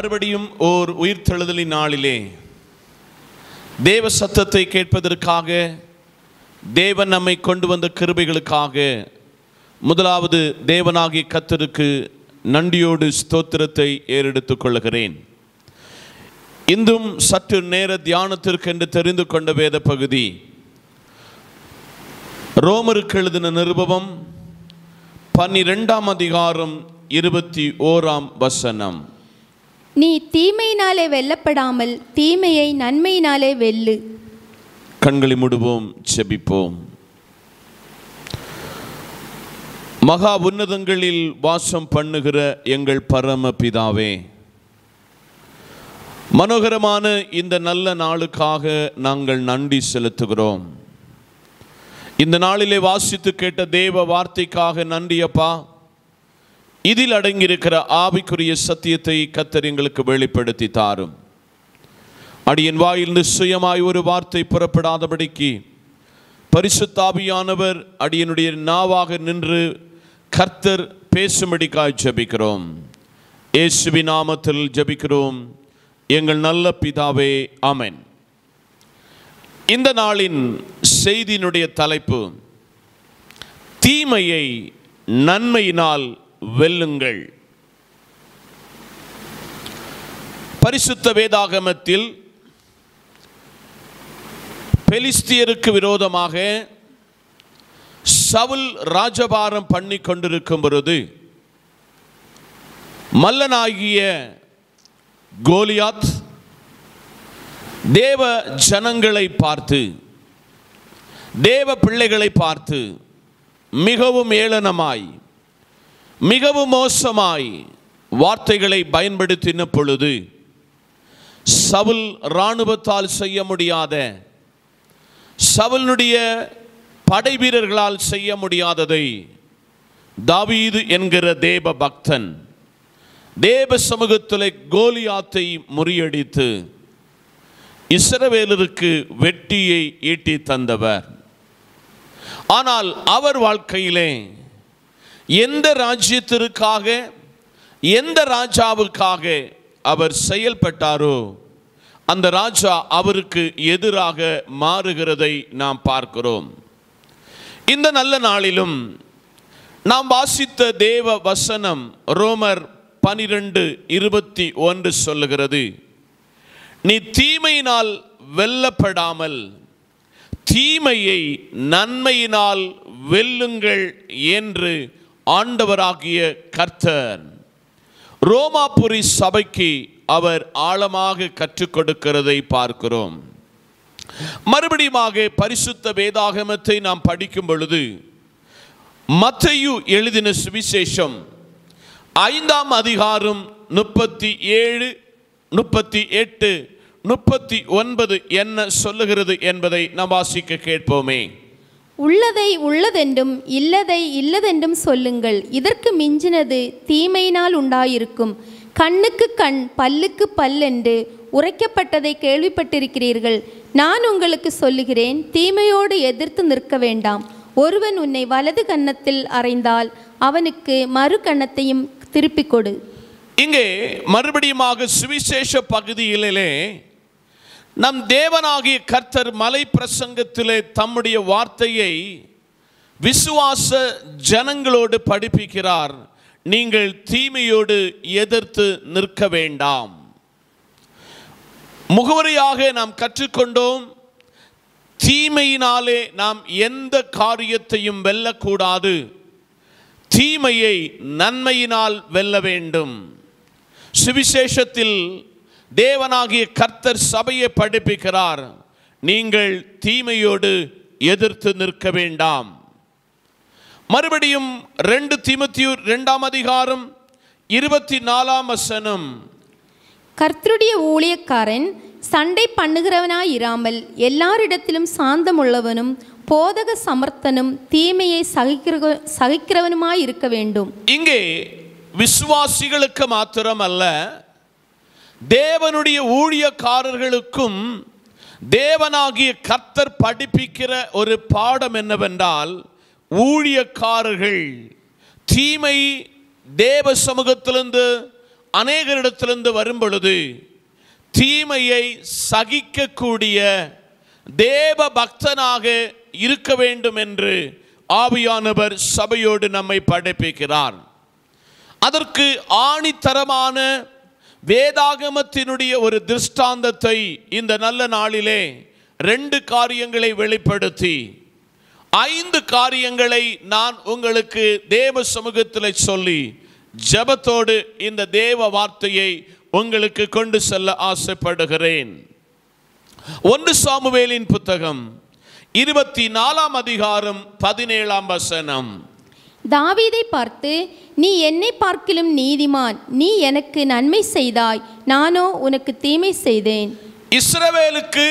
மறுபடியும் ஓர் உயிர்த்தெழுதலின் நாளிலே தேவ சத்தத்தை கேட்பதற்காக தேவன் நம்மை கொண்டு வந்த கிருபைகளுக்காக முதலாவது தேவனாகிய கத்தருக்கு நன்றியோடு ஸ்தோத்திரத்தை ஏறெடுத்துக் கொள்கிறேன் இந்தும் சற்று நேர தியானத்திற்கு என்று தெரிந்து கொண்ட வேத பகுதி ரோமருக்கு எழுதின நிருபவம் பன்னிரெண்டாம் அதிகாரம் இருபத்தி ஓராம் வசனம் நீ தீமையினாலே வெல்லப்படாமல் தீமையை நன்மையினாலே வெல்லு கண்களை முடுவோம் செபிப்போம் மகா உன்னதங்களில் வாசம் பண்ணுகிற எங்கள் பரம பிதாவே மனோகரமான இந்த நல்ல நாளுக்காக நாங்கள் நன்றி செலுத்துகிறோம் இந்த நாளிலே வாசித்து கேட்ட தேவ வார்த்தைக்காக நன்றியப்பா இதில் அடங்கியிருக்கிற ஆவிக்குரிய சத்தியத்தை கத்தர் எங்களுக்கு வெளிப்படுத்தி தாரும் அடியின் வாயில் நிச்சயமாய் ஒரு வார்த்தை புறப்படாதபடிக்கு பரிசுத்தாபியானவர் அடியனுடைய நாவாக நின்று கர்த்தர் பேசும்படிக்காய் ஜபிக்கிறோம் இயேசுவி நாமத்தில் ஜபிக்கிறோம் எங்கள் நல்ல பிதாவே ஆமன் இந்த நாளின் செய்தியினுடைய தலைப்பு தீமையை நன்மையினால் வெல்லுங்கள் பரிசுத்த வேதாகமத்தில் பெலிஸ்தியருக்கு விரோதமாக சவுல் ராஜபாரம் பண்ணி கொண்டிருக்கும் பொழுது மல்லனாகிய கோலியாத் தேவ ஜனங்களை பார்த்து தேவ பிள்ளைகளை பார்த்து மிகவும் ஏளனமாய் மிகவும் மோசமாய் வார்த்தைகளை பயன்படுத்தின பொழுது சவுல் இராணுவத்தால் செய்ய முடியாத சவுலனுடைய படை வீரர்களால் செய்ய முடியாததை தாவீது என்கிற தேவ பக்தன் தேவ சமூகத்தில் கோலியாத்தை முறியடித்து இசரவேலருக்கு வெட்டியை ஈட்டி தந்தவர் ஆனால் அவர் வாழ்க்கையிலே எந்த ராஜ்யத்திற்காக எந்த ராஜாவுக்காக அவர் செயல்பட்டாரோ அந்த ராஜா அவருக்கு எதிராக மாறுகிறதை நாம் பார்க்கிறோம் இந்த நல்ல நாளிலும் நாம் வாசித்த தேவ வசனம் ரோமர் பனிரெண்டு இருபத்தி ஒன்று சொல்லுகிறது நீ தீமையினால் வெல்லப்படாமல் தீமையை நன்மையினால் வெல்லுங்கள் என்று ஆண்டவராகிய கர்த்தர் ரோமாபுரி சபைக்கு அவர் ஆழமாக கற்றுக் கொடுக்கிறதை பார்க்கிறோம் மறுபடியுமாக பரிசுத்த வேதாகமத்தை நாம் படிக்கும் பொழுது மத்தையு எழுதின சுவிசேஷம் ஐந்தாம் அதிகாரம் முப்பத்தி ஏழு முப்பத்தி எட்டு முப்பத்தி ஒன்பது என்ன சொல்லுகிறது என்பதை நாம் வாசிக்க கேட்போமே உள்ளதை உள்ளதென்றும் இல்லதை இல்லதென்றும் சொல்லுங்கள் இதற்கு மிஞ்சினது தீமையினால் உண்டாயிருக்கும் கண்ணுக்கு கண் பல்லுக்கு பல் என்று உரைக்கப்பட்டதை கேள்விப்பட்டிருக்கிறீர்கள் நான் உங்களுக்கு சொல்லுகிறேன் தீமையோடு எதிர்த்து நிற்க வேண்டாம் ஒருவன் உன்னை வலது கன்னத்தில் அறைந்தால் அவனுக்கு மறு கன்னத்தையும் திருப்பிக் கொடு இங்கே மறுபடியும் சுவிசேஷ பகுதியிலே நம் தேவனாகிய கர்த்தர் மலை பிரசங்கத்திலே தம்முடைய வார்த்தையை விசுவாச ஜனங்களோடு படிப்பிக்கிறார் நீங்கள் தீமையோடு எதிர்த்து நிற்க வேண்டாம் முகவரியாக நாம் கற்றுக்கொண்டோம் தீமையினாலே நாம் எந்த காரியத்தையும் வெல்லக்கூடாது தீமையை நன்மையினால் வெல்ல வேண்டும் சுவிசேஷத்தில் தேவனாகிய கர்த்தர் சபையை படிப்பிக்கிறார் நீங்கள் தீமையோடு எதிர்த்து நிற்க வேண்டாம் மறுபடியும் ரெண்டு தீமத்தியூர் ரெண்டாம் அதிகாரம் இருபத்தி நாலாம் வசனம் கர்த்தருடைய ஊழியக்காரன் சண்டை பண்ணுகிறவனாய் இராமல் எல்லாரிடத்திலும் சாந்தமுள்ளவனும் போதக சமர்த்தனும் தீமையை சகிக்கிற சகிக்கிறவனுமாய் இருக்க வேண்டும் இங்கே விசுவாசிகளுக்கு மாத்திரம் அல்ல தேவனுடைய ஊழியக்காரர்களுக்கும் தேவனாகிய கத்தர் படிப்பிக்கிற ஒரு பாடம் என்னவென்றால் ஊழியக்காரர்கள் தீமை தேவ சமூகத்திலிருந்து அநேகரிடத்திலிருந்து வரும் பொழுது தீமையை சகிக்கக்கூடிய தேவ பக்தனாக இருக்க வேண்டும் என்று ஆவியானவர் சபையோடு நம்மை படைப்பிக்கிறார் அதற்கு ஆணித்தரமான வேதாகமத்தினுடைய ஒரு திருஷ்டாந்தத்தை இந்த நல்ல நாளிலே ரெண்டு காரியங்களை வெளிப்படுத்தி ஐந்து காரியங்களை நான் உங்களுக்கு தேவ சமூகத்தில் சொல்லி ஜபத்தோடு இந்த தேவ வார்த்தையை உங்களுக்கு கொண்டு செல்ல ஆசைப்படுகிறேன் ஒன்று சாமுவேலின் புத்தகம் இருபத்தி நாலாம் அதிகாரம் பதினேழாம் வசனம் தாவீதை பார்த்து நீ என்னை பார்க்கிலும் நீதிமான் நீ எனக்கு நன்மை செய்தாய் நானோ உனக்கு தீமை செய்தேன் இஸ்ரவேலுக்கு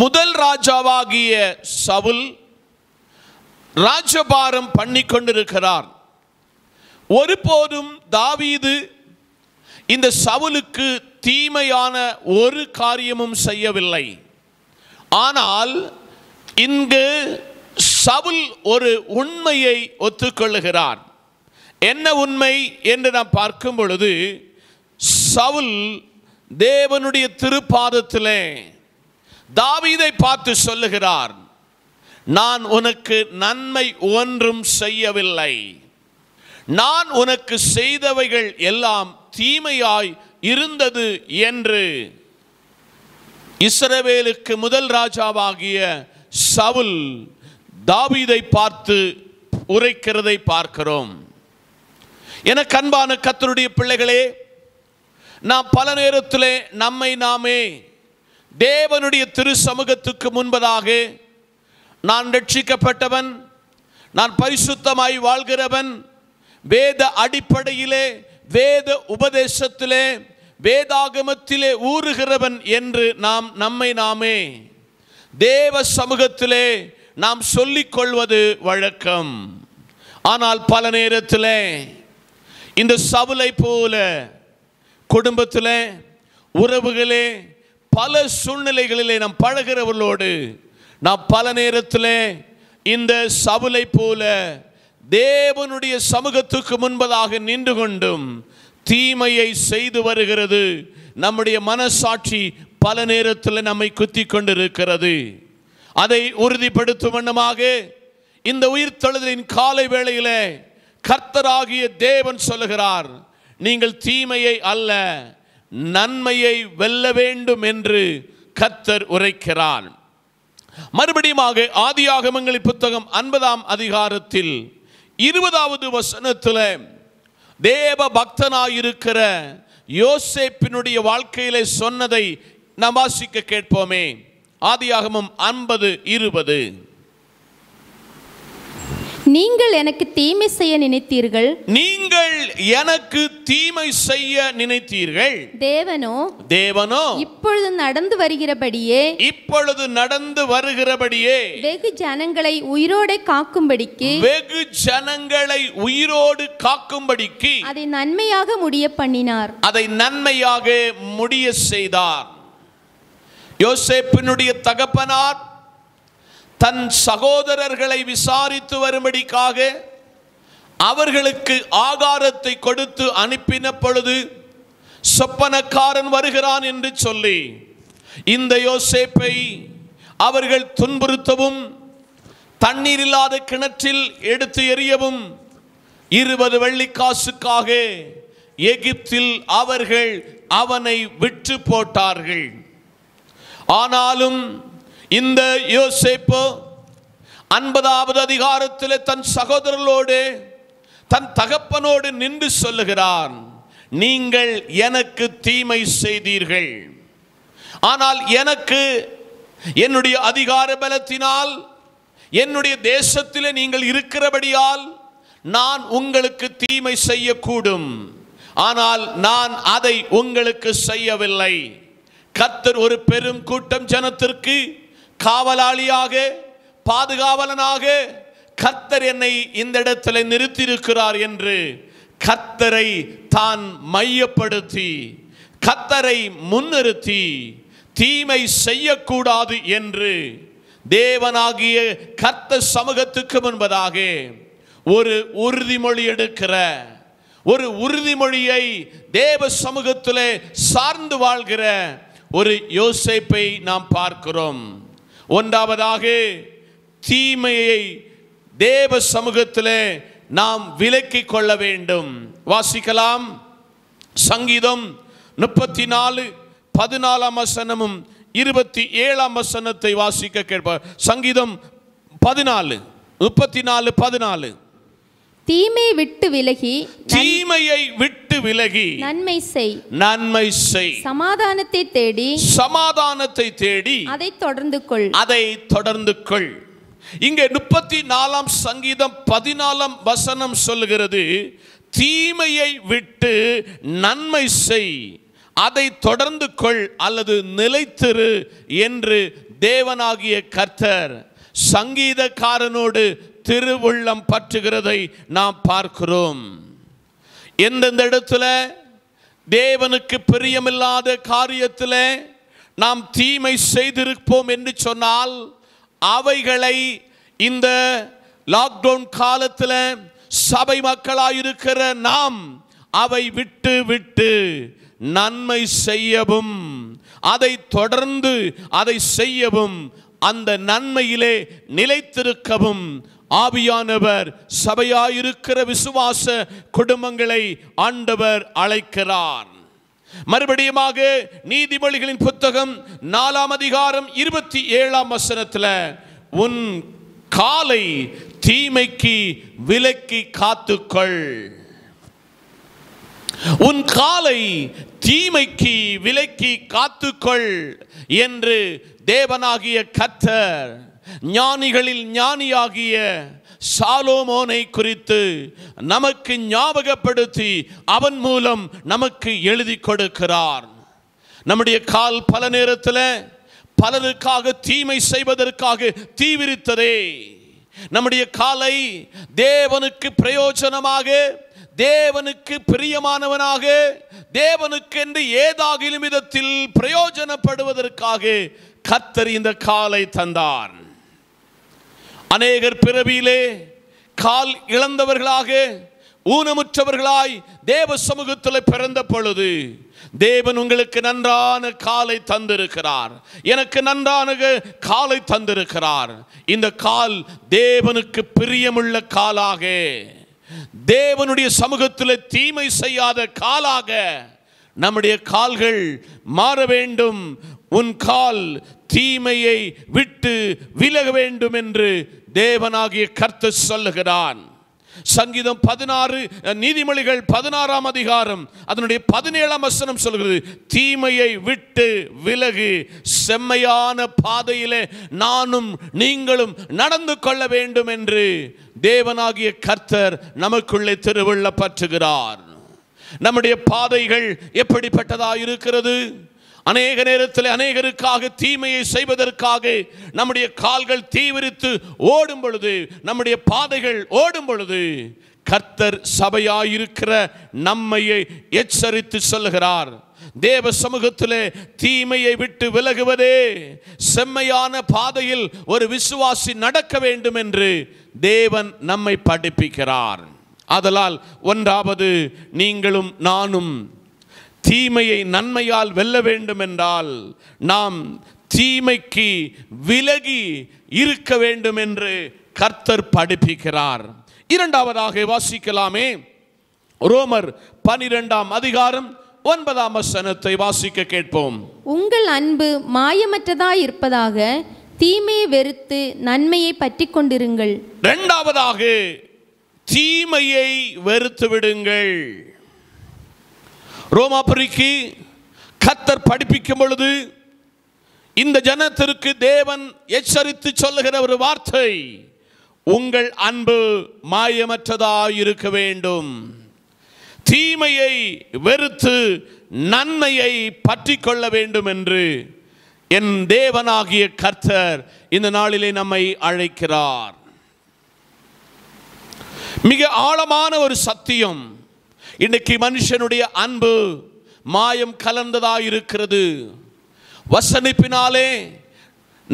முதல் ராஜாவாகிய சவுல் ராஜபாரம் பண்ணி கொண்டிருக்கிறார் ஒருபோதும் தாவீது இந்த சவுலுக்கு தீமையான ஒரு காரியமும் செய்யவில்லை ஆனால் இங்கு சவுல் ஒரு உண்மையை ஒத்துக்கொள்ளுகிறான் என்ன உண்மை என்று நாம் பார்க்கும் பொழுது சவுல் தேவனுடைய திருப்பாதத்தில் தாவீதை பார்த்து சொல்லுகிறார் நான் உனக்கு நன்மை ஒன்றும் செய்யவில்லை நான் உனக்கு செய்தவைகள் எல்லாம் தீமையாய் இருந்தது என்று இஸ்ரவேலுக்கு முதல் ராஜாவாகிய சவுல் தாவீதை பார்த்து உரைக்கிறதை பார்க்கிறோம் என கண்பான கத்தருடைய பிள்ளைகளே நாம் பல நேரத்தில் நம்மை நாமே தேவனுடைய திரு சமூகத்துக்கு முன்பதாக நான் ரட்சிக்கப்பட்டவன் நான் பரிசுத்தமாய் வாழ்கிறவன் வேத அடிப்படையிலே வேத உபதேசத்திலே வேதாகமத்திலே ஊறுகிறவன் என்று நாம் நம்மை நாமே தேவ சமூகத்திலே நாம் சொல்லிக்கொள்வது வழக்கம் ஆனால் பல நேரத்திலே இந்த சவுலை போல குடும்பத்தில் உறவுகளே பல சூழ்நிலைகளிலே நாம் பழகிறவர்களோடு நாம் பல நேரத்தில் இந்த சவுலை போல தேவனுடைய சமூகத்துக்கு முன்பதாக நின்று கொண்டும் தீமையை செய்து வருகிறது நம்முடைய மனசாட்சி பல நேரத்தில் நம்மை குத்தி கொண்டிருக்கிறது அதை உறுதிப்படுத்தும் வண்ணமாக இந்த உயிர்த்தெழுதலின் காலை வேளையில் கர்த்தராகிய தேவன் சொல்லுகிறார் நீங்கள் தீமையை அல்ல நன்மையை வெல்ல வேண்டும் என்று கர்த்தர் உரைக்கிறார் மறுபடியுமாக ஆதியாகமங்களின் புத்தகம் ஐம்பதாம் அதிகாரத்தில் இருபதாவது வசனத்தில் தேவ பக்தனாயிருக்கிற யோசேப்பினுடைய வாழ்க்கையில சொன்னதை நம் வாசிக்க கேட்போமே ஆதியாகமும் ஐம்பது இருபது நீங்கள் எனக்கு தீமை செய்ய நினைத்தீர்கள் நீங்கள் எனக்கு தீமை செய்ய நினைத்தீர்கள் தேவனோ தேவனோ இப்பொழுது நடந்து வருகிறபடியே இப்பொழுது நடந்து வருகிறபடியே வெகு ஜனங்களை உயிரோடு காக்கும்படிக்கு வெகு ஜனங்களை உயிரோடு காக்கும்படிக்கு அதை நன்மையாக முடிய பண்ணினார் அதை நன்மையாக முடிய செய்தார் யோசேப்பினுடைய தகப்பனார் தன் சகோதரர்களை விசாரித்து வரும்படிக்காக அவர்களுக்கு ஆகாரத்தை கொடுத்து அனுப்பின பொழுது சொப்பனக்காரன் வருகிறான் என்று சொல்லி இந்த யோசேப்பை அவர்கள் துன்புறுத்தவும் தண்ணீர் இல்லாத கிணற்றில் எடுத்து எறியவும் இருபது வெள்ளிக்காசுக்காக எகிப்தில் அவர்கள் அவனை விட்டு போட்டார்கள் ஆனாலும் இந்த யோசிப்பு ஐம்பதாவது அதிகாரத்தில் தன் சகோதரர்களோடு தன் தகப்பனோடு நின்று சொல்லுகிறான் நீங்கள் எனக்கு தீமை செய்தீர்கள் ஆனால் எனக்கு என்னுடைய அதிகார பலத்தினால் என்னுடைய தேசத்தில் நீங்கள் இருக்கிறபடியால் நான் உங்களுக்கு தீமை செய்யக்கூடும் ஆனால் நான் அதை உங்களுக்கு செய்யவில்லை கத்தர் ஒரு பெரும் கூட்டம் ஜனத்திற்கு காவலாளியாக பாதுகாவலனாக கத்தர் என்னை இந்த இடத்துல நிறுத்தியிருக்கிறார் என்று கத்தரை தான் மையப்படுத்தி கத்தரை முன்னிறுத்தி தீமை செய்யக்கூடாது என்று தேவனாகிய கர்த்த சமூகத்துக்கு முன்பதாக ஒரு உறுதிமொழி எடுக்கிற ஒரு உறுதிமொழியை தேவ சமூகத்திலே சார்ந்து வாழ்கிற ஒரு யோசிப்பை நாம் பார்க்கிறோம் ஒன்றாவதாக தீமையை தேவ சமூகத்தில் நாம் விலக்கி கொள்ள வேண்டும் வாசிக்கலாம் சங்கீதம் முப்பத்தி நாலு பதினாலாம் வசனமும் இருபத்தி ஏழாம் வசனத்தை வாசிக்க கேட்ப சங்கீதம் பதினாலு முப்பத்தி நாலு பதினாலு தீமை விட்டு விலகி தீமையை விட்டு விலகி நன்மை செய் நன்மை செய் சமாதானத்தை தேடி சமாதானத்தை தேடி அதை தொடர்ந்து கொள் அதை தொடர்ந்து கொள் இங்கே முப்பத்தி நாலாம் சங்கீதம் பதினாலாம் வசனம் சொல்லுகிறது தீமையை விட்டு நன்மை செய் அதை தொடர்ந்து கொள் அல்லது நிலைத்திரு என்று தேவனாகிய கர்த்தர் சங்கீதக்காரனோடு திருவுள்ளம் பற்றுகிறதை நாம் பார்க்கிறோம் எந்தெந்த இடத்துல தேவனுக்கு பிரியமில்லாத காரியத்தில் நாம் தீமை செய்திருப்போம் என்று சொன்னால் அவைகளை இந்த லாக்டவுன் காலத்தில் சபை மக்களாயிருக்கிற நாம் அவை விட்டு விட்டு நன்மை செய்யவும் அதை தொடர்ந்து அதை செய்யவும் அந்த நன்மையிலே நிலைத்திருக்கவும் ஆவியானவர் சபையாயிருக்கிற விசுவாச குடும்பங்களை ஆண்டவர் அழைக்கிறார் மறுபடியுமாக நீதிமொழிகளின் புத்தகம் நாலாம் அதிகாரம் இருபத்தி ஏழாம் வசனத்தில் உன் காலை தீமைக்கு விலக்கி காத்துக்கொள் உன் காலை தீமைக்கு விலக்கி காத்துக்கொள் என்று தேவனாகிய கத்தர் ஞானிகளில் ஞானியாகிய சாலோமோனை குறித்து நமக்கு ஞாபகப்படுத்தி அவன் மூலம் நமக்கு எழுதி கொடுக்கிறார் நம்முடைய கால் பல நேரத்தில் பலருக்காக தீமை செய்வதற்காக தீவிரித்ததே நம்முடைய காலை தேவனுக்கு பிரயோஜனமாக தேவனுக்கு பிரியமானவனாக தேவனுக்கு என்று ஏதாகிலும் விதத்தில் பிரயோஜனப்படுவதற்காக கத்தர் இந்த காலை தந்தார் அநேகர் பிறவியிலே கால் இழந்தவர்களாக ஊனமுற்றவர்களாய் தேவ சமூகத்தில் பிறந்த பொழுது தேவன் உங்களுக்கு நன்றான காலை தந்திருக்கிறார் எனக்கு நன்றான காலை தந்திருக்கிறார் இந்த கால் தேவனுக்கு பிரியமுள்ள காலாக தேவனுடைய சமூகத்தில் தீமை செய்யாத காலாக நம்முடைய கால்கள் மாற வேண்டும் உன் கால் தீமையை விட்டு விலக வேண்டும் என்று தேவனாகிய கர்த்து சொல்லுகிறான் சங்கீதம் பதினாறு நீதிமொழிகள் பதினாறாம் அதிகாரம் அதனுடைய பதினேழாம் வசனம் சொல்கிறது தீமையை விட்டு விலகு செம்மையான பாதையிலே நானும் நீங்களும் நடந்து கொள்ள வேண்டும் என்று தேவனாகிய கர்த்தர் நமக்குள்ளே திருவிழப்பற்றுகிறார் பற்றுகிறார் நம்முடைய பாதைகள் எப்படிப்பட்டதாக இருக்கிறது அநேக நேரத்தில் அநேகருக்காக தீமையை செய்வதற்காக நம்முடைய கால்கள் தீவிரித்து ஓடும் பொழுது நம்முடைய பாதைகள் ஓடும் பொழுது கர்த்தர் சபையாயிருக்கிற நம்மையை எச்சரித்து சொல்கிறார் தேவ சமூகத்திலே தீமையை விட்டு விலகுவதே செம்மையான பாதையில் ஒரு விசுவாசி நடக்க வேண்டும் என்று தேவன் நம்மை படிப்பிக்கிறார் அதலால் ஒன்றாவது நீங்களும் நானும் தீமையை நன்மையால் வெல்ல வேண்டும் என்றால் நாம் தீமைக்கு விலகி இருக்க வேண்டும் என்று கர்த்தர் படிப்பிக்கிறார் இரண்டாவதாக வாசிக்கலாமே ரோமர் பனிரெண்டாம் அதிகாரம் ஒன்பதாம் வசனத்தை வாசிக்க கேட்போம் உங்கள் அன்பு மாயமற்றதாய் இருப்பதாக தீமையை வெறுத்து நன்மையை பற்றி கொண்டிருங்கள் இரண்டாவதாக தீமையை வெறுத்து விடுங்கள் ரோமாபுரிக்கு கத்தர் படிப்பிக்கும் பொழுது இந்த ஜனத்திற்கு தேவன் எச்சரித்து சொல்லுகிற ஒரு வார்த்தை உங்கள் அன்பு மாயமற்றதாக இருக்க வேண்டும் தீமையை வெறுத்து நன்மையை பற்றி கொள்ள வேண்டும் என்று என் தேவனாகிய கர்த்தர் இந்த நாளிலே நம்மை அழைக்கிறார் மிக ஆழமான ஒரு சத்தியம் இன்னைக்கு மனுஷனுடைய அன்பு மாயம் கலந்ததா இருக்கிறது வசனிப்பினாலே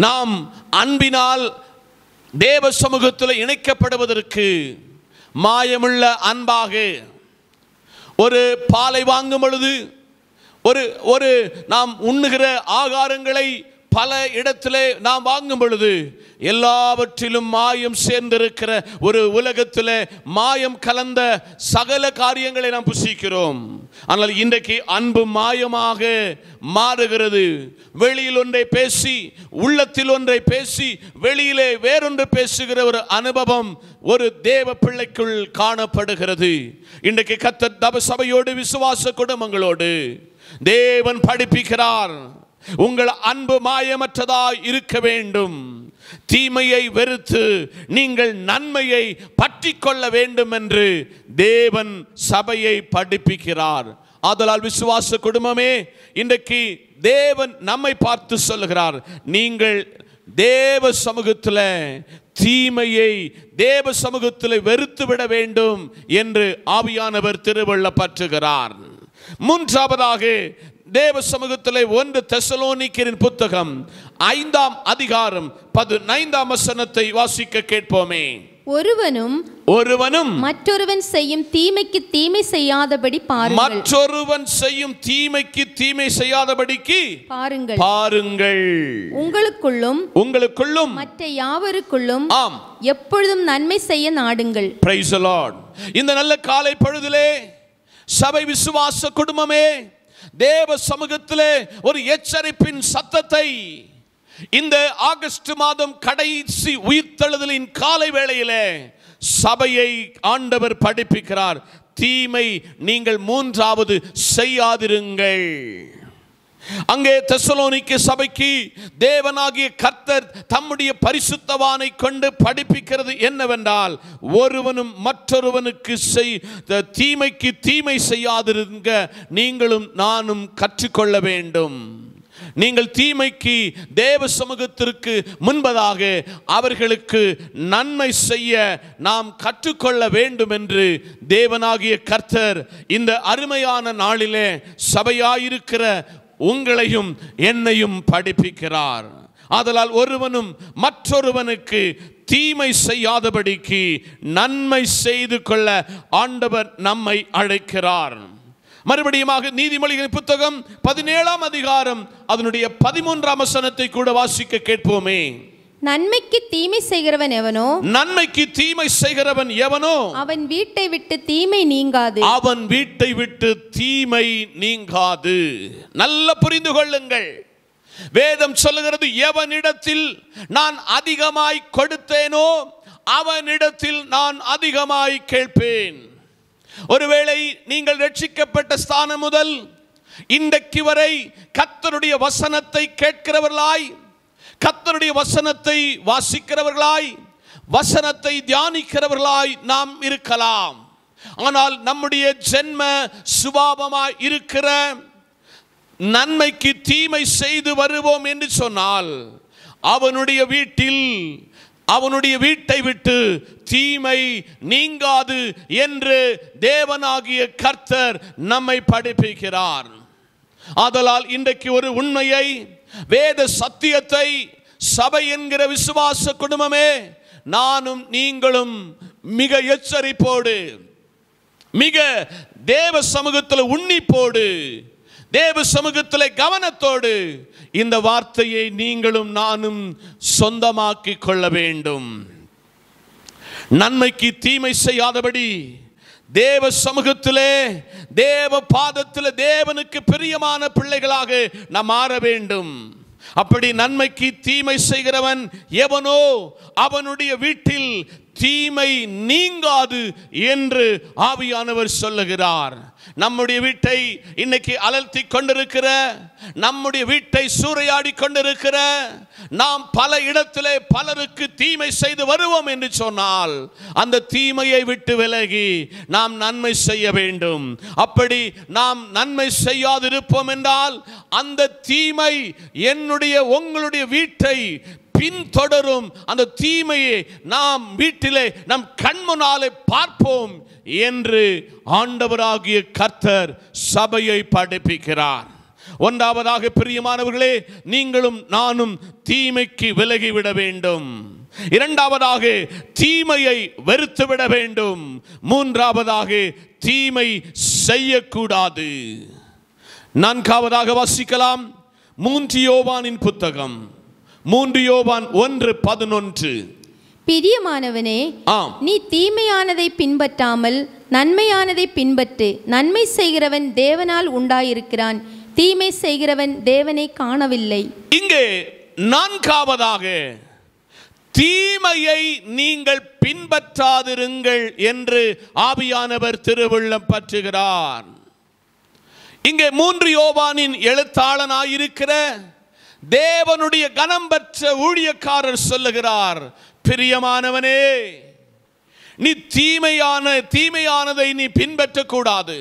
நாம் அன்பினால் தேவ சமூகத்தில் இணைக்கப்படுவதற்கு மாயமுள்ள அன்பாக ஒரு பாலை வாங்கும் பொழுது ஒரு ஒரு நாம் உண்ணுகிற ஆகாரங்களை பல இடத்திலே நாம் வாங்கும் பொழுது எல்லாவற்றிலும் மாயம் சேர்ந்திருக்கிற ஒரு உலகத்தில் மாயம் கலந்த சகல காரியங்களை நாம் புசிக்கிறோம் ஆனால் இன்றைக்கு அன்பு மாயமாக மாறுகிறது வெளியில் ஒன்றை பேசி உள்ளத்தில் ஒன்றை பேசி வெளியிலே வேறொன்று பேசுகிற ஒரு அனுபவம் ஒரு தேவ பிள்ளைக்குள் காணப்படுகிறது இன்றைக்கு கத்த தப சபையோடு விசுவாச குடும்பங்களோடு தேவன் படிப்பிக்கிறார் உங்கள் அன்பு மாயமற்றதாய் இருக்க வேண்டும் தீமையை வெறுத்து நீங்கள் நன்மையை பற்றி கொள்ள வேண்டும் என்று தேவன் சபையை படிப்பிக்கிறார் ஆதலால் விசுவாச குடும்பமே இன்றைக்கு தேவன் நம்மை பார்த்து சொல்கிறார் நீங்கள் தேவ சமூகத்தில் தீமையை தேவ சமூகத்தில் வெறுத்து விட வேண்டும் என்று ஆவியானவர் திருவள்ள பற்றுகிறார் மூன்றாவதாக தேவ சமூகத்திலே ஒன்று தெசலோனிக்கரின் புத்தகம் ஐந்தாம் அதிகாரம் பதினைந்தாம் வசனத்தை வாசிக்க கேட்போமே ஒருவனும் ஒருவனும் மற்றொருவன் செய்யும் தீமைக்கு தீமை செய்யாதபடி பாருங்கள் மற்றொருவன் செய்யும் தீமைக்கு தீமை செய்யாதபடிக்கு பாருங்கள் பாருங்கள் உங்களுக்குள்ளும் உங்களுக்குள்ளும் மற்ற யாவருக்குள்ளும் ஆம் எப்பொழுதும் நன்மை செய்ய நாடுங்கள் பிரைஸ் இந்த நல்ல காலை பொழுதிலே சபை விசுவாச குடும்பமே தேவ சமூகத்திலே ஒரு எச்சரிப்பின் சத்தத்தை இந்த ஆகஸ்ட் மாதம் கடைசி உயிர்த்தெழுதலின் காலை வேளையிலே சபையை ஆண்டவர் படிப்பிக்கிறார் தீமை நீங்கள் மூன்றாவது செய்யாதிருங்கள் அங்கே தெசலோனிக்கு சபைக்கு தேவனாகிய கர்த்தர் தம்முடைய பரிசுத்தவானை கொண்டு படிப்பிக்கிறது என்னவென்றால் ஒருவனும் மற்றொருவனுக்கு செய் தீமைக்கு தீமை செய்யாதிருங்க நீங்களும் நானும் கற்றுக்கொள்ள வேண்டும் நீங்கள் தீமைக்கு தேவ சமூகத்திற்கு முன்பதாக அவர்களுக்கு நன்மை செய்ய நாம் கற்றுக்கொள்ள வேண்டும் என்று தேவனாகிய கர்த்தர் இந்த அருமையான நாளிலே சபையாயிருக்கிற உங்களையும் என்னையும் படிப்பிக்கிறார் ஆதலால் ஒருவனும் மற்றொருவனுக்கு தீமை செய்யாதபடிக்கு நன்மை செய்து கொள்ள ஆண்டவர் நம்மை அழைக்கிறார் மறுபடியுமாக நீதிமொழிகளின் புத்தகம் பதினேழாம் அதிகாரம் அதனுடைய பதிமூன்றாம் வசனத்தை கூட வாசிக்க கேட்போமே நன்மைக்கு தீமை செய்கிறவன் எவனோ நன்மைக்கு தீமை செய்கிறவன் எவனோ அவன் வீட்டை விட்டு தீமை நீங்காது அவன் வீட்டை விட்டு தீமை நீங்காது நல்ல புரிந்து கொள்ளுங்கள் வேதம் சொல்லுகிறது எவனிடத்தில் நான் அதிகமாய் கொடுத்தேனோ அவனிடத்தில் நான் அதிகமாய் கேட்பேன் ஒருவேளை நீங்கள் ரட்சிக்கப்பட்ட ஸ்தானம் முதல் இன்றைக்கு வரை கத்தருடைய வசனத்தை கேட்கிறவர்களாய் கத்தருடைய வசனத்தை வாசிக்கிறவர்களாய் வசனத்தை தியானிக்கிறவர்களாய் நாம் இருக்கலாம் ஆனால் நம்முடைய ஜென்ம சுபாவமாய் இருக்கிற நன்மைக்கு தீமை செய்து வருவோம் என்று சொன்னால் அவனுடைய வீட்டில் அவனுடைய வீட்டை விட்டு தீமை நீங்காது என்று தேவனாகிய கர்த்தர் நம்மை படிப்பிக்கிறார் ஆதலால் இன்றைக்கு ஒரு உண்மையை வேத சத்தியத்தை சபை என்கிற விசுவாச குடும்பமே நானும் நீங்களும் மிக எச்சரிப்போடு மிக தேவ சமூகத்தில் உன்னிப்போடு தேவ சமூகத்தில் கவனத்தோடு இந்த வார்த்தையை நீங்களும் நானும் சொந்தமாக்கி கொள்ள வேண்டும் நன்மைக்கு தீமை செய்யாதபடி தேவ சமூகத்திலே தேவ பாதத்தில் தேவனுக்கு பிரியமான பிள்ளைகளாக நாம் மாற வேண்டும் அப்படி நன்மைக்கு தீமை செய்கிறவன் எவனோ அவனுடைய வீட்டில் தீமை நீங்காது என்று ஆவியானவர் சொல்லுகிறார் நம்முடைய வீட்டை இன்னைக்கு அலர்த்தி கொண்டிருக்கிற நம்முடைய வீட்டை சூறையாடி கொண்டிருக்கிற நாம் பல இடத்திலே பலருக்கு தீமை செய்து வருவோம் என்று சொன்னால் அந்த தீமையை விட்டு விலகி நாம் நன்மை செய்ய வேண்டும் அப்படி நாம் நன்மை செய்யாதிருப்போம் என்றால் அந்த தீமை என்னுடைய உங்களுடைய வீட்டை பின்தொடரும் அந்த தீமையை நாம் வீட்டிலே நம் கண்முனாலே பார்ப்போம் என்று ஆண்டவராகிய கர்த்தர் சபையை படைப்பிக்கிறார் ஒன்றாவதாக பிரியமானவர்களே நீங்களும் நானும் தீமைக்கு விலகிவிட வேண்டும் இரண்டாவதாக தீமையை வெறுத்துவிட வேண்டும் மூன்றாவதாக தீமை செய்யக்கூடாது நான்காவதாக வாசிக்கலாம் மூன்று யோவானின் புத்தகம் மூன்று யோவான் ஒன்று பதினொன்று பிரியமானவனே ஆம் நீ தீமையானதை பின்பற்றாமல் நன்மையானதை பின்பற்று நன்மை செய்கிறவன் தேவனால் உண்டாயிருக்கிறான் தீமை செய்கிறவன் தேவனை காணவில்லை இங்கே நான்காவதாக தீமையை நீங்கள் பின்பற்றாதிருங்கள் என்று ஆவியானவர் திருவுள்ளம் பற்றுகிறார் இங்கே மூன்று யோவானின் எழுத்தாளனாயிருக்கிற தேவனுடைய கனம் பெற்ற ஊழியக்காரர் சொல்லுகிறார் பிரியமானவனே நீ தீமையான தீமையானதை நீ பின்பற்றக்கூடாது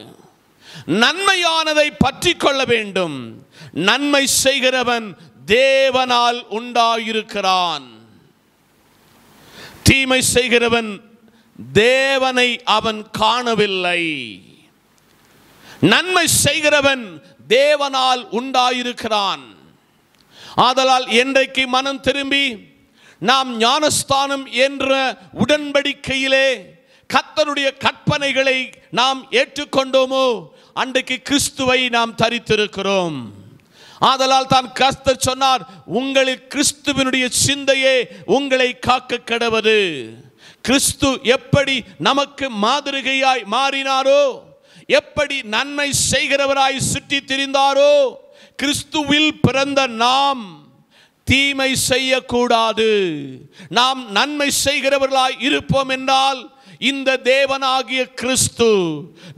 நன்மையானதை பற்றி கொள்ள வேண்டும் நன்மை செய்கிறவன் தேவனால் உண்டாயிருக்கிறான் தீமை செய்கிறவன் தேவனை அவன் காணவில்லை நன்மை செய்கிறவன் தேவனால் உண்டாயிருக்கிறான் ஆதலால் என்றைக்கு மனம் திரும்பி நாம் ஞானஸ்தானம் என்ற உடன்படிக்கையிலே கத்தருடைய கற்பனைகளை நாம் ஏற்றுக்கொண்டோமோ அன்றைக்கு கிறிஸ்துவை நாம் தரித்திருக்கிறோம் ஆதலால் தான் கஸ்தர் சொன்னார் உங்களில் கிறிஸ்துவனுடைய சிந்தையே உங்களை காக்க கெடவது கிறிஸ்து எப்படி நமக்கு மாதிரிகையாய் மாறினாரோ எப்படி நன்மை செய்கிறவராய் சுற்றி திரிந்தாரோ கிறிஸ்துவில் பிறந்த நாம் தீமை செய்யக்கூடாது நாம் நன்மை செய்கிறவர்களாய் இருப்போம் என்றால் இந்த தேவனாகிய கிறிஸ்து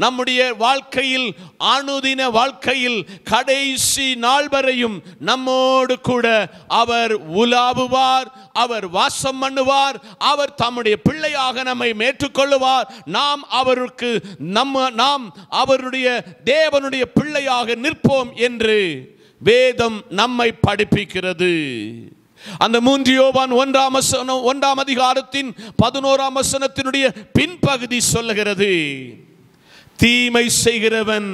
நம்முடைய வாழ்க்கையில் அணுதின வாழ்க்கையில் கடைசி நாள் வரையும் நம்மோடு கூட அவர் உலாவுவார் அவர் வாசம் பண்ணுவார் அவர் தம்முடைய பிள்ளையாக நம்மை மேற்றுக்கொள்ளுவார் நாம் அவருக்கு நம்ம நாம் அவருடைய தேவனுடைய பிள்ளையாக நிற்போம் என்று வேதம் நம்மை படிப்பிக்கிறது அந்த மூன்று யோவான் ஒன்றாம் வசனம் ஒன்றாம் அதிகாரத்தின் பதினோராம் வசனத்தினுடைய பின்பகுதி சொல்லுகிறது தீமை செய்கிறவன்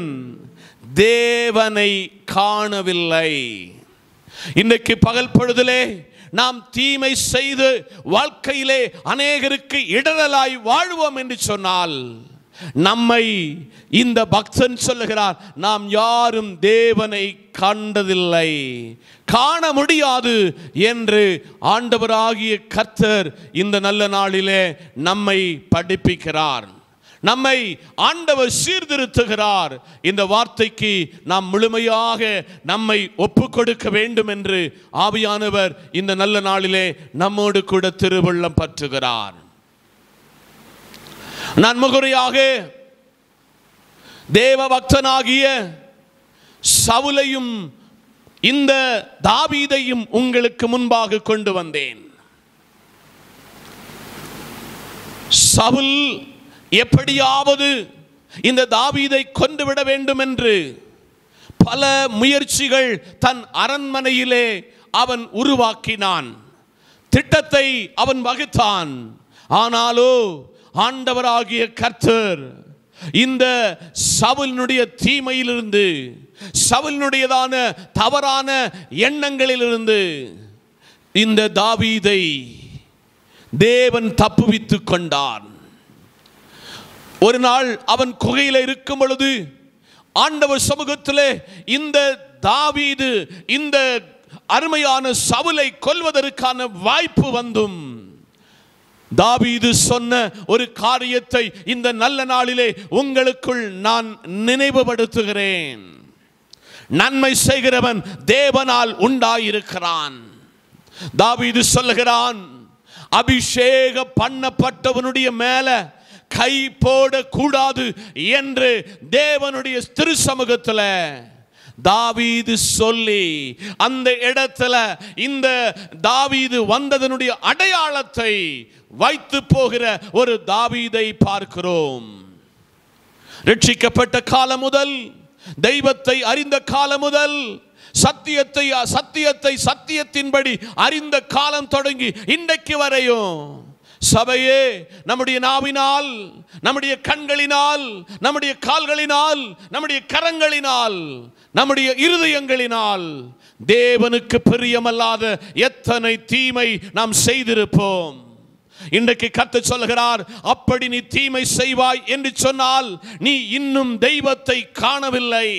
தேவனை காணவில்லை இன்றைக்கு பகல் பொழுதிலே நாம் தீமை செய்து வாழ்க்கையிலே அநேகருக்கு இடரலாய் வாழ்வோம் என்று சொன்னால் நம்மை இந்த பக்தன் சொல்லுகிறார் நாம் யாரும் தேவனை காண்டதில்லை காண முடியாது என்று ஆண்டவராகிய கர்த்தர் இந்த நல்ல நாளிலே நம்மை படிப்பிக்கிறார் நம்மை ஆண்டவர் சீர்திருத்துகிறார் இந்த வார்த்தைக்கு நாம் முழுமையாக நம்மை ஒப்பு கொடுக்க வேண்டும் என்று ஆவியானவர் இந்த நல்ல நாளிலே நம்மோடு கூட திருவள்ளம் பற்றுகிறார் நன்முகுறியாக தேவ பக்தனாகிய சவுலையும் இந்த தாவீதையும் உங்களுக்கு முன்பாக கொண்டு வந்தேன் சவுல் எப்படியாவது இந்த தாவீதை கொண்டுவிட வேண்டும் என்று பல முயற்சிகள் தன் அரண்மனையிலே அவன் உருவாக்கினான் திட்டத்தை அவன் வகுத்தான் ஆனாலோ ஆண்டவராகிய கர்த்தர் இந்த சவுலினுடைய தீமையிலிருந்து சவுலினுடையதான தவறான எண்ணங்களிலிருந்து இந்த தாவீதை தேவன் தப்புவித்துக் கொண்டான் ஒரு நாள் அவன் குகையில் இருக்கும் பொழுது ஆண்டவர் சமூகத்திலே இந்த தாவீது இந்த அருமையான சவுலை கொல்வதற்கான வாய்ப்பு வந்தும் தாபீது சொன்ன ஒரு காரியத்தை இந்த நல்ல நாளிலே உங்களுக்குள் நான் நினைவுபடுத்துகிறேன் நன்மை செய்கிறவன் தேவனால் உண்டாயிருக்கிறான் தாவீது சொல்லுகிறான் அபிஷேக பண்ணப்பட்டவனுடைய மேல கை போடக்கூடாது என்று தேவனுடைய திரு சமூகத்தில் தாவீது சொல்லி அந்த இடத்துல இந்த தாவீது வந்ததனுடைய அடையாளத்தை வைத்து போகிற ஒரு தாவீதை பார்க்கிறோம் ரட்சிக்கப்பட்ட காலம் முதல் தெய்வத்தை அறிந்த காலம் முதல் சத்தியத்தை சத்தியத்தை சத்தியத்தின்படி அறிந்த காலம் தொடங்கி இன்றைக்கு வரையும் சபையே நம்முடைய நாவினால் நம்முடைய கண்களினால் நம்முடைய கால்களினால் நம்முடைய கரங்களினால் நம்முடைய இருதயங்களினால் தேவனுக்கு பிரியமல்லாத எத்தனை தீமை நாம் செய்திருப்போம் இன்றைக்கு கத்து சொல்கிறார் அப்படி நீ தீமை செய்வாய் என்று சொன்னால் நீ இன்னும் தெய்வத்தை காணவில்லை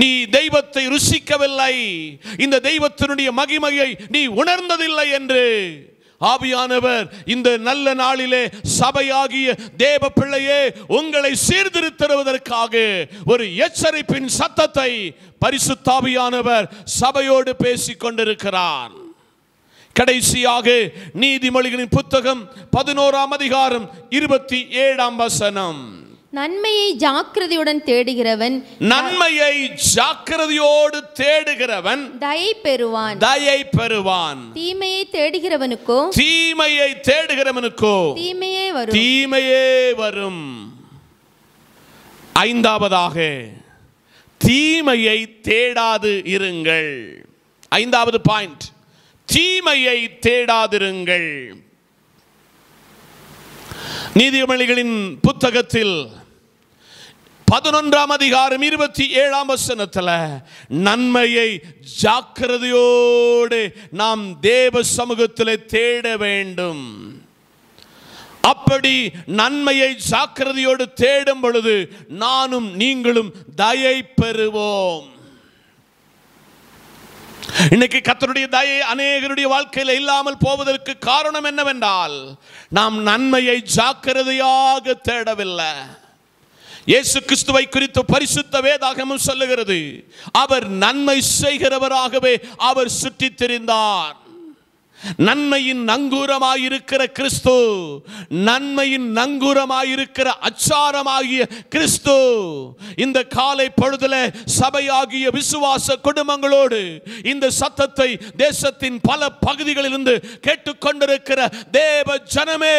நீ தெய்வத்தை ருசிக்கவில்லை இந்த தெய்வத்தினுடைய மகிமையை நீ உணர்ந்ததில்லை என்று ஆவியானவர் இந்த நல்ல நாளிலே சபையாகிய தேவ பிள்ளையே உங்களை சீர்திருத்தருவதற்காக ஒரு எச்சரிப்பின் சத்தத்தை பரிசுத்தாவியானவர் சபையோடு பேசிக் கொண்டிருக்கிறார் கடைசியாக நீதிமொழிகளின் புத்தகம் பதினோராம் அதிகாரம் இருபத்தி ஏழாம் வசனம் நன்மையை ஜாக்கிரதையுடன் தேடுகிறவன் நன்மையை ஜாக்கிரதையோடு தேடுகிறவன் தயை பெறுவான் தயை பெறுவான் தீமையை தேடுகிறவனுக்கோ தீமையை தேடுகிறவனுக்கோ தீமையே வரும் தீமையே வரும் ஐந்தாவதாக தீமையை தேடாது இருங்கள் ஐந்தாவது பாயிண்ட் தீமையை தேடாதிருங்கள் நீதிமொழிகளின் புத்தகத்தில் பதினொன்றாம் அதிகாரம் இருபத்தி ஏழாம் வசனத்தில் நன்மையை ஜாக்கிரதையோடு நாம் தேவ சமூகத்தில் தேட வேண்டும் அப்படி நன்மையை ஜாக்கிரதையோடு தேடும் பொழுது நானும் நீங்களும் தயை பெறுவோம் இன்னைக்கு கத்தருடைய தயை அநேகருடைய வாழ்க்கையில் இல்லாமல் போவதற்கு காரணம் என்னவென்றால் நாம் நன்மையை ஜாக்கிரதையாக தேடவில்லை இயேசு கிறிஸ்துவை குறித்து பரிசுத்த வேதாகமும் சொல்லுகிறது அவர் நன்மை செய்கிறவராகவே அவர் சுற்றித் திரிந்தார் நன்மையின் நங்கூரமாயிருக்கிற கிறிஸ்து நன்மையின் நங்கூரமாயிருக்கிற அச்சாரமாகிய கிறிஸ்து இந்த காலை பொழுதுல சபையாகிய விசுவாச குடும்பங்களோடு இந்த சத்தத்தை தேசத்தின் பல பகுதிகளிலிருந்து கேட்டுக்கொண்டிருக்கிற தேவ ஜனமே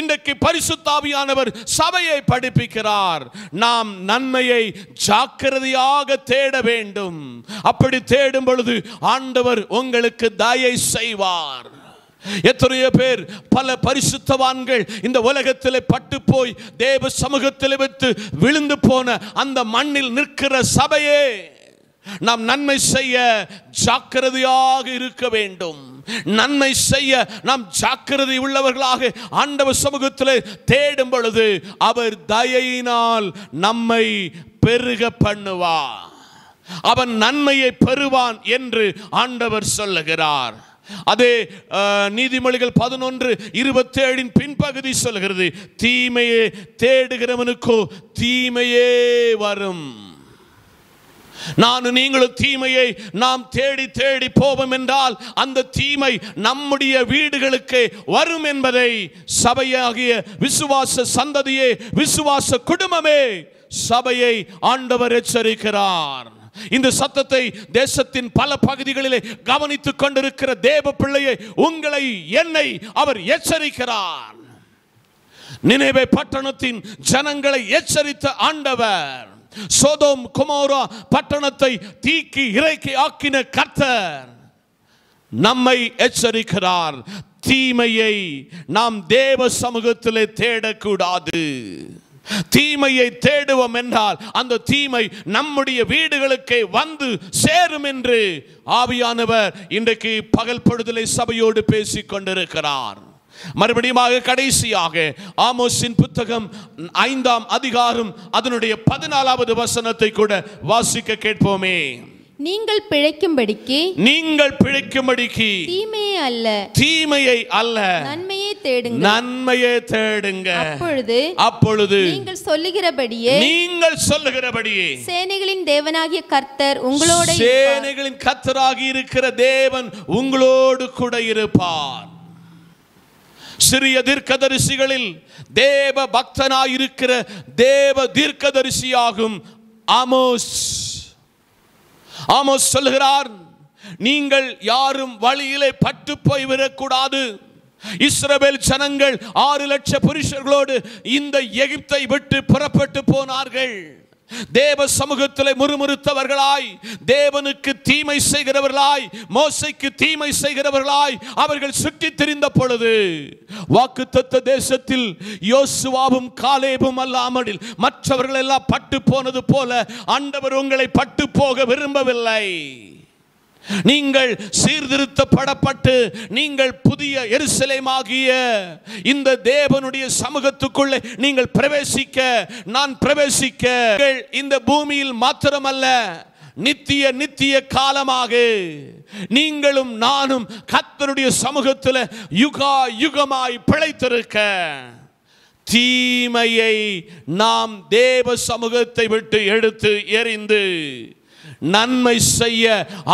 இன்றைக்கு பரிசுத்தாவியானவர் சபையை படிப்பிக்கிறார் நாம் நன்மையை ஜாக்கிரதையாக தேட வேண்டும் அப்படி தேடும் பொழுது ஆண்டவர் உங்களுக்கு தயை செய்வார் எத்தனையோ பேர் பல பரிசுத்தவான்கள் இந்த உலகத்தில் பட்டு போய் தேவ சமூகத்தில் வைத்து விழுந்து போன அந்த மண்ணில் நிற்கிற சபையே நாம் நன்மை செய்ய ஜாக்கிரதையாக இருக்க வேண்டும் நன்மை செய்ய நாம் ஜாக்கிரதை உள்ளவர்களாக ஆண்டவ சமூகத்தில் தேடும் பொழுது அவர் தயையினால் நம்மை பெருக பண்ணுவார் அவன் நன்மையை பெறுவான் என்று ஆண்டவர் சொல்லுகிறார் அதே நீதிமொழிகள் பதினொன்று இருபத்தேழின் பின்பகுதி சொல்கிறது தீமையே தேடுகிறவனுக்கோ தீமையே வரும் நான் நீங்களும் தீமையை நாம் தேடி தேடி போவோம் என்றால் அந்த தீமை நம்முடைய வீடுகளுக்கு வரும் என்பதை சபையாகிய விசுவாச சந்ததியே விசுவாச குடும்பமே சபையை ஆண்டவர் எச்சரிக்கிறார் இந்த சத்தத்தை தேசத்தின் பல பகுதிகளிலே கவனித்துக் கொண்டிருக்கிற தேவ பிள்ளையை உங்களை என்னை அவர் எச்சரிக்கிறார் நினைவை பட்டணத்தின் ஜனங்களை எச்சரித்த ஆண்டவர் சோதோம் குமோரா பட்டணத்தை தீக்கி இறைக்கி ஆக்கின கர்த்தர் நம்மை எச்சரிக்கிறார் தீமையை நாம் தேவ சமூகத்திலே தேடக்கூடாது தீமையை தேடுவோம் என்றால் அந்த தீமை நம்முடைய வீடுகளுக்கே வந்து சேரும் என்று ஆவியானவர் இன்றைக்கு பகல் பொழுதலை சபையோடு பேசிக் கொண்டிருக்கிறார் மறுபடியும் கடைசியாக ஆமோஸின் புத்தகம் ஐந்தாம் அதிகாரம் அதனுடைய பதினாலாவது வசனத்தை கூட வாசிக்க கேட்போமே நீங்கள் பிழைக்கும்படிக்கு நீங்கள் பிழைக்கும்படிக்கு தீமையை அல்ல தீமையை அல்ல நன்மை தேடுங்கள் நன்மையை தேடுங்க அப்பொழுது அப்பொழுது நீங்கள் சொல்லுகிறபடியே நீங்கள் சொல்லுகிறபடியே சேனைகளின் தேவனாகிய கர்த்தர் உங்களோட சேனைகளின் கர்த்தராகி இருக்கிற தேவன் உங்களோடு கூட இருப்பார் சிறிய தீர்க்கதரிசிகளில் தேவ இருக்கிற தேவ தீர்க்கதரிசியாகும் ஆமோஸ் ஆமோஸ் சொல்லுகிறார் நீங்கள் யாரும் வழியிலே பட்டு போய் விடக்கூடாது இஸ்ரவேல் ஜனங்கள் ஆறு லட்ச புருஷர்களோடு இந்த எகிப்தை விட்டு புறப்பட்டு போனார்கள் தேவ சமூகத்தில் முறுமுறுத்தவர்களாய் தேவனுக்கு தீமை செய்கிறவர்களாய் மோசைக்கு தீமை செய்கிறவர்களாய் அவர்கள் சுற்றி திரிந்த பொழுது வாக்கு தத்த தேசத்தில் யோசுவாவும் காலேபும் அல்லாமல் மற்றவர்கள் எல்லாம் பட்டு போனது போல அண்டவர் உங்களை பட்டு போக விரும்பவில்லை நீங்கள் சீர்திருத்தப்படப்பட்டு நீங்கள் புதிய எருசலேமாகிய இந்த தேவனுடைய சமூகத்துக்குள்ளே நீங்கள் பிரவேசிக்க நான் பிரவேசிக்க இந்த பூமியில் மாத்திரமல்ல நித்திய நித்திய காலமாக நீங்களும் நானும் கத்தனுடைய சமூகத்தில் யுகா யுகமாய் பிழைத்திருக்க தீமையை நாம் தேவ சமூகத்தை விட்டு எடுத்து எறிந்து நன்மை செய்ய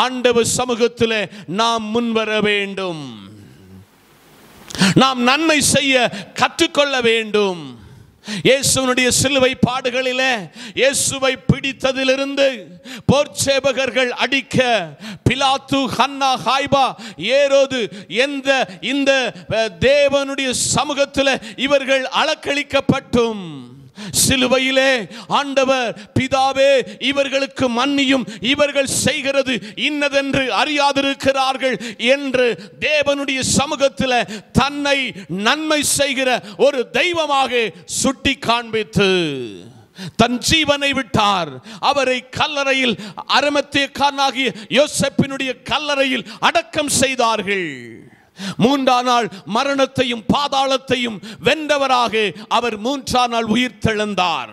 ஆண்டவர் சமூகத்தில் நாம் முன்வர வேண்டும் நாம் நன்மை செய்ய கற்றுக்கொள்ள வேண்டும் இயேசுனுடைய சிலுவை பாடுகளிலே இயேசுவை பிடித்ததிலிருந்து போர்ச்சேபகர்கள் அடிக்க பிலாத்து ஹன்னா ஹாய்பா ஏரோது எந்த இந்த தேவனுடைய சமூகத்தில் இவர்கள் அளக்களிக்கப்பட்டும் சிலுவையிலே ஆண்டவர் பிதாவே இவர்களுக்கு மன்னியும் இவர்கள் செய்கிறது இன்னதென்று அறியாதிருக்கிறார்கள் என்று தேவனுடைய சமூகத்தில் தன்னை நன்மை செய்கிற ஒரு தெய்வமாக சுட்டி காண்பித்து தன் ஜீவனை விட்டார் அவரை கல்லறையில் அரமத்தியக்காரனாகிய யோசப்பினுடைய கல்லறையில் அடக்கம் செய்தார்கள் மூன்றாம் நாள் மரணத்தையும் பாதாளத்தையும் வென்றவராக அவர் மூன்றாம் நாள் உயிர் தெழுந்தார்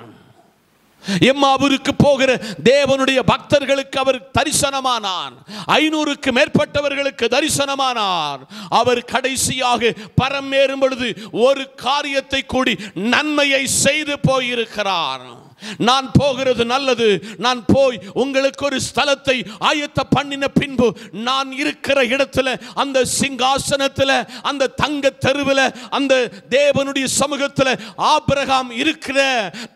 எம்மாவூருக்கு போகிற தேவனுடைய பக்தர்களுக்கு அவர் தரிசனமானார் ஐநூறுக்கு மேற்பட்டவர்களுக்கு தரிசனமானார் அவர் கடைசியாக பரம் ஏறும் பொழுது ஒரு காரியத்தை கூடி நன்மையை செய்து போயிருக்கிறார் நான் போகிறது நல்லது நான் போய் உங்களுக்கு ஒரு ஸ்தலத்தை ஆயத்த பண்ணின பின்பு நான் இருக்கிற இடத்துல அந்த சிங்காசனத்தில் அந்த தங்க தெருவில் அந்த தேவனுடைய சமூகத்தில் ஆபிரகாம் இருக்கிற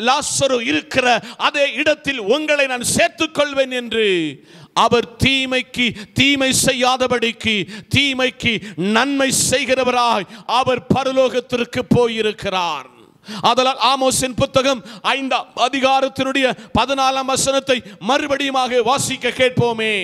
லாசரு இருக்கிற அதே இடத்தில் உங்களை நான் சேர்த்துக்கொள்வேன் என்று அவர் தீமைக்கு தீமை செய்யாதபடிக்கு தீமைக்கு நன்மை செய்கிறவராய் அவர் பரலோகத்திற்கு போயிருக்கிறார் ஆதலால் ஆமோசின் புத்தகம் ஐந்தாம் அதிகாரத்தினுடைய பதினாலாம் வசனத்தை மறுபடியுமாக வாசிக்க கேட்போமே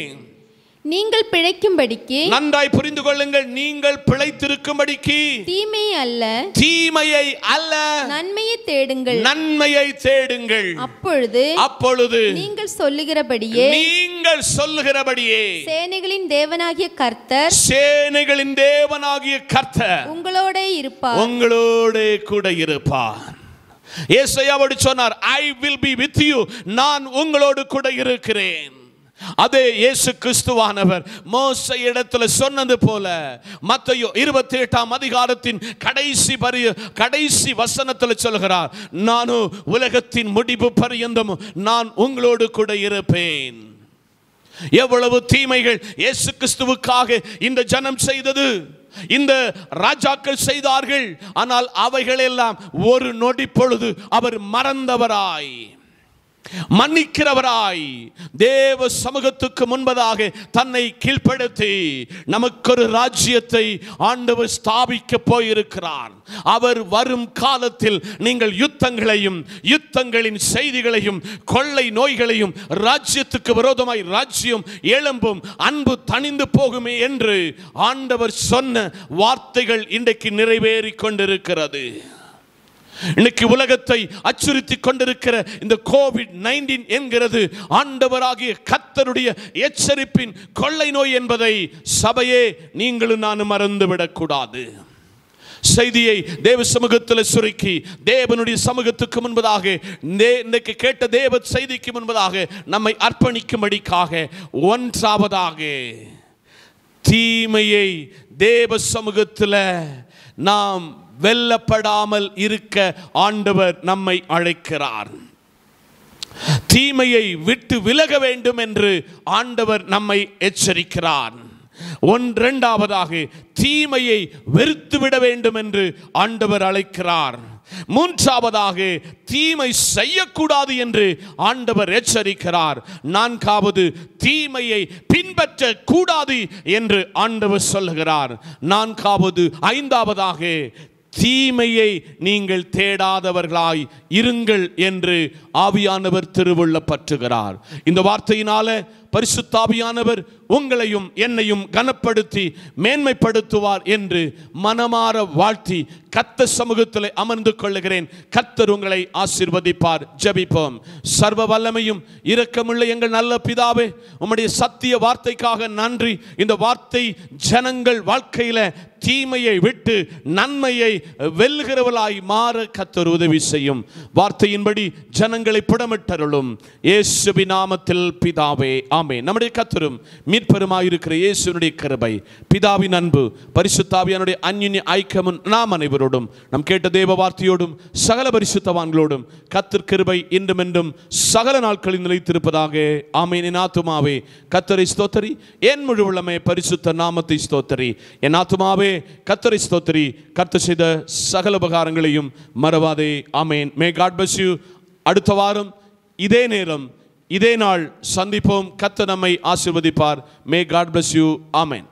நீங்கள் பிழைக்கும்படிக்கு நன்றாய் புரிந்து கொள்ளுங்கள் நீங்கள் பிழைத்திருக்கும்படிக்கு தீமை அல்ல தீமையை அல்ல நன்மையை தேடுங்கள் நன்மையை தேடுங்கள் அப்பொழுது அப்பொழுது நீங்கள் சொல்லுகிறபடியே நீங்கள் சொல்லுகிறபடியே சேனைகளின் தேவனாகிய கர்த்தர் சேனைகளின் தேவனாகிய கர்த்தர் உங்களோட இருப்பார் உங்களோட கூட இருப்பார் ஏசையாவோடு சொன்னார் I will be with you நான் உங்களோடு கூட இருக்கிறேன் அதே இயேசு கிறிஸ்துவானவர் மோச இடத்துல சொன்னது போல மத்தையோ இருபத்தி எட்டாம் அதிகாரத்தின் கடைசி பரி கடைசி வசனத்தில் சொல்கிறார் நானும் உலகத்தின் முடிவு பரியந்தமும் நான் உங்களோடு கூட இருப்பேன் எவ்வளவு தீமைகள் இயேசு கிறிஸ்துவுக்காக இந்த ஜனம் செய்தது இந்த ராஜாக்கள் செய்தார்கள் ஆனால் அவைகளெல்லாம் ஒரு நொடி பொழுது அவர் மறந்தவராய் மன்னிக்கிறவராய் தேவ சமூகத்துக்கு முன்பதாக தன்னை கீழ்ப்படுத்தி நமக்கு ஒரு ராஜ்யத்தை ஆண்டவர் ஸ்தாபிக்க போயிருக்கிறார் அவர் வரும் காலத்தில் நீங்கள் யுத்தங்களையும் யுத்தங்களின் செய்திகளையும் கொள்ளை நோய்களையும் ராஜ்யத்துக்கு விரோதமாய் ராஜ்யம் எழும்பும் அன்பு தணிந்து போகுமே என்று ஆண்டவர் சொன்ன வார்த்தைகள் இன்றைக்கு நிறைவேறி கொண்டிருக்கிறது இன்னைக்கு உலகத்தை அச்சுறுத்தி கொண்டிருக்கிற இந்த கோவிட் நைன்டீன் என்கிறது ஆண்டவராகிய கத்தருடைய எச்சரிப்பின் கொள்ளை நோய் என்பதை சபையே நீங்களும் நான் மறந்துவிடக்கூடாது செய்தியை தேவ சமூகத்தில் சுருக்கி தேவனுடைய சமூகத்துக்கு முன்பதாக இன்னைக்கு கேட்ட தேவ செய்திக்கு முன்பதாக நம்மை அர்ப்பணிக்கும்படிக்காக ஒன்றாவதாக தீமையை தேவ சமூகத்தில் நாம் வெல்லப்படாமல் இருக்க ஆண்டவர் நம்மை அழைக்கிறார் தீமையை விட்டு விலக வேண்டும் என்று ஆண்டவர் நம்மை எச்சரிக்கிறார் ஒன்றெண்டாவதாக தீமையை வெறுத்துவிட வேண்டும் என்று ஆண்டவர் அழைக்கிறார் மூன்றாவதாக தீமை செய்யக்கூடாது என்று ஆண்டவர் எச்சரிக்கிறார் நான்காவது தீமையை பின்பற்ற கூடாது என்று ஆண்டவர் சொல்லுகிறார் நான்காவது ஐந்தாவதாக தீமையை நீங்கள் தேடாதவர்களாய் இருங்கள் என்று ஆவியானவர் திருவுள்ள பற்றுகிறார் இந்த வார்த்தையினால பரிசுத்தாபியானவர் உங்களையும் என்னையும் கனப்படுத்தி மேன்மைப்படுத்துவார் என்று மனமாற வாழ்த்தி கத்த சமூகத்தில் அமர்ந்து கொள்ளுகிறேன் கத்தர் உங்களை ஆசிர்வதிப்பார் ஜபிப்போம் சர்வ வல்லமையும் இரக்கமுள்ள எங்கள் நல்ல பிதாவே உம்முடைய சத்திய வார்த்தைக்காக நன்றி இந்த வார்த்தை ஜனங்கள் வாழ்க்கையில் தீமையை விட்டு நன்மையை வெல்கிறவளாய் மாற கத்தர் உதவி செய்யும் வார்த்தையின்படி ஜனங்களை புடமிட்டருளும் ஏசுபி நாமத்தில் பிதாவே ஆம் ஆமே நம்முடைய கத்தரும் மீட்பெருமா இருக்கிற இயேசுனுடைய கிருபை பிதாவின் அன்பு பரிசுத்தாவியனுடைய அந்யுனி ஐக்கியமும் நாம் அனைவரோடும் நம் கேட்ட தேவ வார்த்தையோடும் சகல பரிசுத்தவான்களோடும் கத்தர் கிருபை என்றும் சகல நாட்களில் நிலைத்திருப்பதாக ஆமேனின் ஆத்துமாவே கத்தரை ஸ்தோத்தரி என் முழு உள்ளமே பரிசுத்த நாமத்தை ஸ்தோத்தரி என் ஆத்துமாவே கத்தரை ஸ்தோத்தரி கத்தர் செய்த சகல உபகாரங்களையும் மறவாதே ஆமேன் மே காட் பஸ் யூ அடுத்த வாரம் இதே நேரம் இதே நாள் சந்திப்போம் கத்த நம்மை ஆசிர்வதிப்பார் may God bless you amen